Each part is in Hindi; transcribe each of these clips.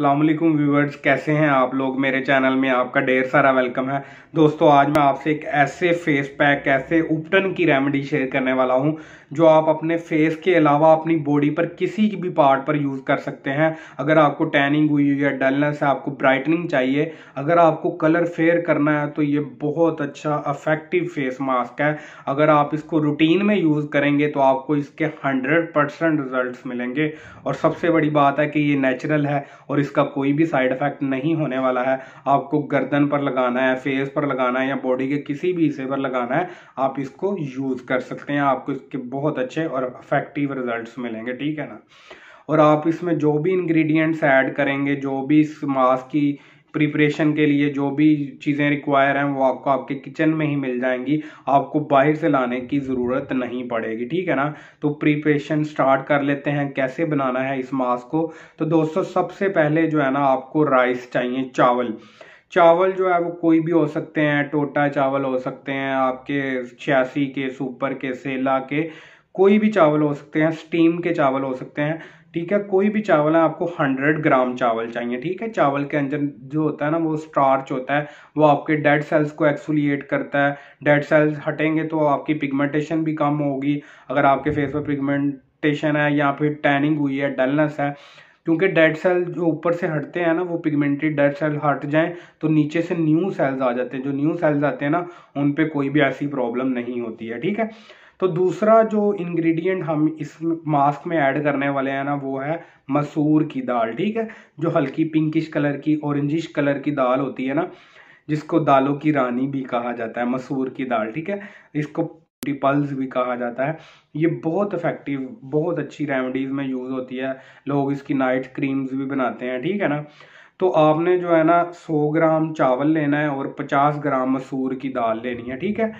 अल्लाम व्यूवर्स कैसे हैं आप लोग मेरे चैनल में आपका ढेर सारा वेलकम है दोस्तों आज मैं आपसे एक ऐसे फेस पैक ऐसे उपटन की रेमेडी शेयर करने वाला हूं जो आप अपने फेस के अलावा अपनी बॉडी पर किसी भी पार्ट पर यूज़ कर सकते हैं अगर आपको टैनिंग हुई या डलनेस है आपको ब्राइटनिंग चाहिए अगर आपको कलर फेयर करना है तो ये बहुत अच्छा अफेक्टिव फेस मास्क है अगर आप इसको रूटीन में यूज़ करेंगे तो आपको इसके हंड्रेड रिजल्ट मिलेंगे और सबसे बड़ी बात है कि ये नेचुरल है और इसका कोई भी साइड इफेक्ट नहीं होने वाला है आपको गर्दन पर लगाना है फेस पर लगाना है या बॉडी के किसी भी हिस्से पर लगाना है आप इसको यूज़ कर सकते हैं आपको इसके बहुत अच्छे और इफेक्टिव रिजल्ट मिलेंगे ठीक है ना और आप इसमें जो भी इंग्रेडिएंट्स ऐड करेंगे जो भी इस मास्क की प्रिपरेशन के लिए जो भी चीज़ें रिक्वायर हैं वो आपको आपके किचन में ही मिल जाएंगी आपको बाहर से लाने की ज़रूरत नहीं पड़ेगी ठीक है ना तो प्रिपरेशन स्टार्ट कर लेते हैं कैसे बनाना है इस मास्क को तो दोस्तों सबसे पहले जो है ना आपको राइस चाहिए चावल चावल जो है वो कोई भी हो सकते हैं टोटा चावल हो सकते हैं आपके छियासी के सुपर के सेला के कोई भी चावल हो सकते हैं स्टीम के चावल हो सकते हैं ठीक है कोई भी चावल है आपको हंड्रेड ग्राम चावल चाहिए ठीक है चावल के अंदर जो होता है ना वो स्टार्च होता है वो आपके डेड सेल्स को एक्सोलिएट करता है डेड सेल्स हटेंगे तो आपकी पिगमेंटेशन भी कम होगी अगर आपके फेस पर पिगमेंटेशन है या फिर टैनिंग हुई है डलनेस है क्योंकि डेड सेल जो ऊपर से हटते हैं ना वो पिगमेंटरी डेड सेल हट जाएं तो नीचे से न्यू सेल्स आ जाते हैं जो न्यू सेल्स आते हैं ना उन पे कोई भी ऐसी प्रॉब्लम नहीं होती है ठीक है तो दूसरा जो इंग्रेडिएंट हम इस मास्क में ऐड करने वाले हैं ना वो है मसूर की दाल ठीक है जो हल्की पिंकिश कलर की ऑरेंजिश कलर की दाल होती है ना जिसको दालों की रानी भी कहा जाता है मसूर की दाल ठीक है इसको पल्स भी कहा जाता है ये बहुत इफेक्टिव बहुत अच्छी रेमेडीज़ में यूज़ होती है लोग इसकी नाइट क्रीम्स भी बनाते हैं ठीक है ना तो आपने जो है ना 100 ग्राम चावल लेना है और 50 ग्राम मसूर की दाल लेनी है ठीक है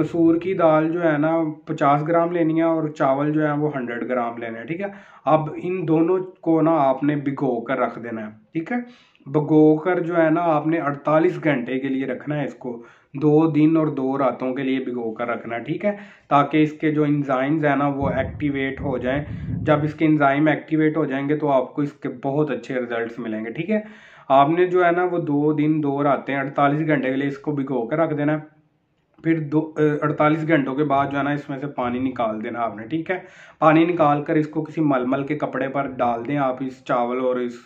मसूर की दाल जो है ना 50 ग्राम लेनी है और चावल जो है वो 100 ग्राम लेना है ठीक है अब इन दोनों को ना आपने भिगो कर रख देना है ठीक है कर जो है ना आपने 48 घंटे के लिए रखना है इसको दो दिन और दो रातों के लिए भिगो कर रखना ठीक है ताकि इसके जो इंजाइम्स हैं ना वो एक्टिवेट हो जाएं जब इसके इंजाइम एक्टिवेट हो जाएंगे तो आपको इसके बहुत अच्छे रिजल्ट्स मिलेंगे ठीक है आपने जो है ना वो दो दिन दो रातें अड़तालीस घंटे के लिए इसको भिगो कर रख देना है फिर दो अड़तालीस घंटों के बाद जो है ना इसमें से पानी निकाल देना आपने ठीक है पानी निकाल कर इसको किसी मलमल के कपड़े पर डाल दें आप इस चावल और इस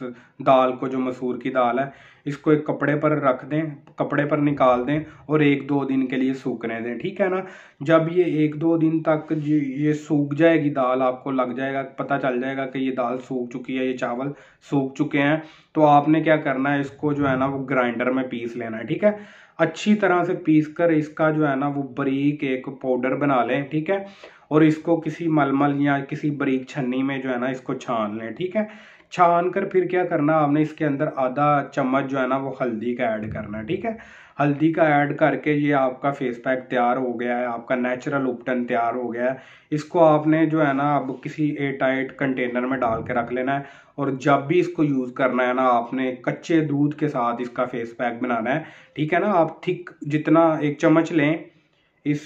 दाल को जो मसूर की दाल है इसको एक कपड़े पर रख दें कपड़े पर निकाल दें और एक दो दिन के लिए सूखने दें ठीक है ना जब ये एक दो दिन तक ये सूख जाएगी दाल आपको लग जाएगा पता चल जाएगा कि ये दाल सूख चुकी है ये चावल सूख चुके हैं तो आपने क्या करना है इसको जो है ना वो ग्राइंडर में पीस लेना है ठीक है अच्छी तरह से पीस कर इसका जो है ना वो बारीक एक पाउडर बना लें ठीक है और इसको किसी मलमल या किसी बारीक छन्नी में जो है ना इसको छान लें ठीक है छान कर फिर क्या करना आपने इसके अंदर आधा चम्मच जो है ना वो हल्दी का ऐड करना है ठीक है हल्दी का ऐड करके ये आपका फेस पैक तैयार हो गया है आपका नेचुरल उपटन तैयार हो गया है इसको आपने जो है ना अब किसी एयर टाइट कंटेनर में डाल के रख लेना है और जब भी इसको यूज़ करना है ना आपने कच्चे दूध के साथ इसका फेस पैक बनाना है ठीक है ना आप थिक जितना एक चम्मच लें इस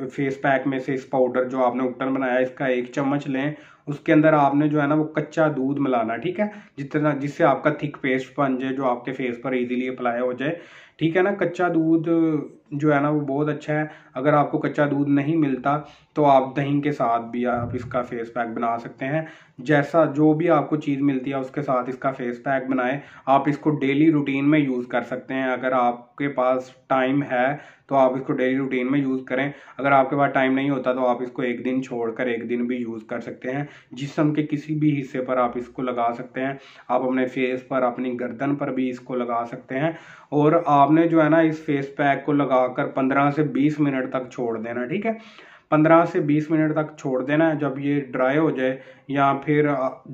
फेस पैक में से इस पाउडर जो आपने उपटन बनाया इसका एक चम्मच लें उसके अंदर आपने जो है ना वो कच्चा दूध मिलाना ठीक है जितना जिससे आपका थिक पेस्ट बन जाए जो आपके फेस पर इजीली अप्लाई हो जाए ठीक है ना कच्चा दूध जो है ना वो बहुत अच्छा है अगर आपको कच्चा दूध नहीं मिलता तो आप दही के साथ भी आप इसका फेस पैक बना सकते हैं जैसा जो भी आपको चीज़ मिलती है उसके साथ इसका फेस पैक बनाएं आप इसको डेली रूटीन में यूज़ कर सकते हैं अगर आपके पास टाइम है तो आप इसको डेली रूटीन में यूज़ करें अगर आपके पास टाइम नहीं होता तो आप इसको एक दिन छोड़ कर एक दिन भी यूज़ कर सकते हैं जिसम के किसी भी हिस्से पर आप इसको लगा सकते हैं आप अपने फेस पर अपनी गर्दन पर भी इसको लगा सकते हैं और आपने जो है ना इस फेस पैक को लगाकर 15 से 20 मिनट तक छोड़ देना ठीक है पंद्रह से बीस मिनट तक छोड़ देना है जब ये ड्राई हो जाए या फिर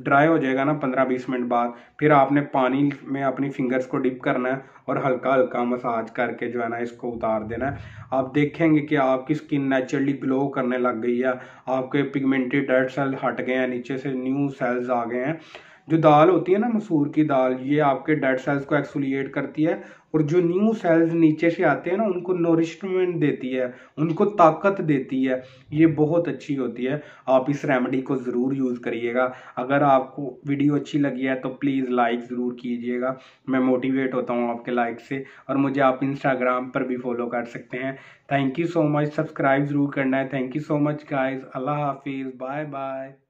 ड्राई हो जाएगा ना पंद्रह बीस मिनट बाद फिर आपने पानी में अपनी फिंगर्स को डिप करना है और हल्का हल्का मसाज करके जो है ना इसको उतार देना है आप देखेंगे कि आपकी स्किन नेचुरली ग्लो करने लग गई है आपके पिगमेंटेड डेड सेल हट गए हैं नीचे से न्यू सेल्स आ गए हैं जो दाल होती है ना मसूर की दाल ये आपके डेड सेल्स को एक्सोलिएट करती है और जो न्यू सेल्स नीचे से आते हैं ना उनको नोरिशमेंट देती है उनको ताकत देती है ये बहुत अच्छी होती है आप इस रेमेडी को ज़रूर यूज़ करिएगा अगर आपको वीडियो अच्छी लगी है तो प्लीज़ लाइक ज़रूर कीजिएगा मैं मोटिवेट होता हूँ आपके लाइक से और मुझे आप इंस्टाग्राम पर भी फॉलो कर सकते हैं thank you so much subscribe ज़रूर करना है thank you so much guys अल्लाह हाफिज़ बाय बाय